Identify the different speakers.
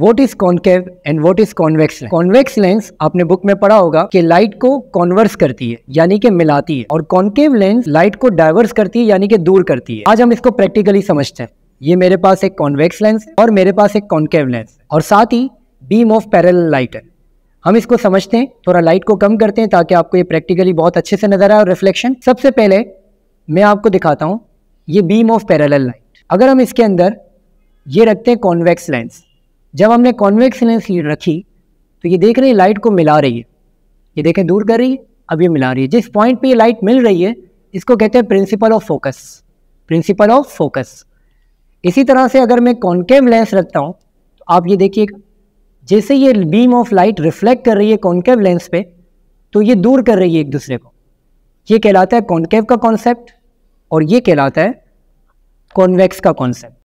Speaker 1: what is concave and what is convex lens convex lens आपने book में पढ़ा होगा कि लाइट को कॉन्वर्स करती है यानी कि मिलाती है और कॉन्केव लेंस लाइट को डाइवर्स करती है यानी कि दूर करती है आज हम इसको प्रैक्टिकली समझते हैं ये मेरे पास एक कॉन्वेक्स लेंस है और मेरे पास एक कॉन्केव लेंस और साथ ही बीम ऑफ पैरल लाइट है हम इसको समझते हैं थोड़ा लाइट को कम करते हैं ताकि आपको ये प्रैक्टिकली बहुत अच्छे से नजर आए और रिफ्लेक्शन सबसे पहले मैं आपको दिखाता हूँ ये बीम ऑफ पैरल लाइट अगर हम इसके अंदर ये रखते हैं कॉन्वेक्स लेंस जब हमने कॉन्वेक्स लेंस रखी तो ये देख रही है लाइट को मिला रही है ये देखें दूर कर रही है अब ये मिला रही है जिस पॉइंट पे ये लाइट मिल रही है इसको कहते हैं principal of focus principal of focus इसी तरह से अगर मैं कॉन्केव लेंस रखता हूँ तो आप ये देखिए जैसे ये बीम ऑफ लाइट रिफ्लेक्ट कर रही है कॉन्केव लेंस पे तो ये दूर कर रही है एक दूसरे को ये कहलाता है कॉन्केव का कॉन्सेप्ट और ये कहलाता है
Speaker 2: कॉन्वेक्स का कॉन्सेप्ट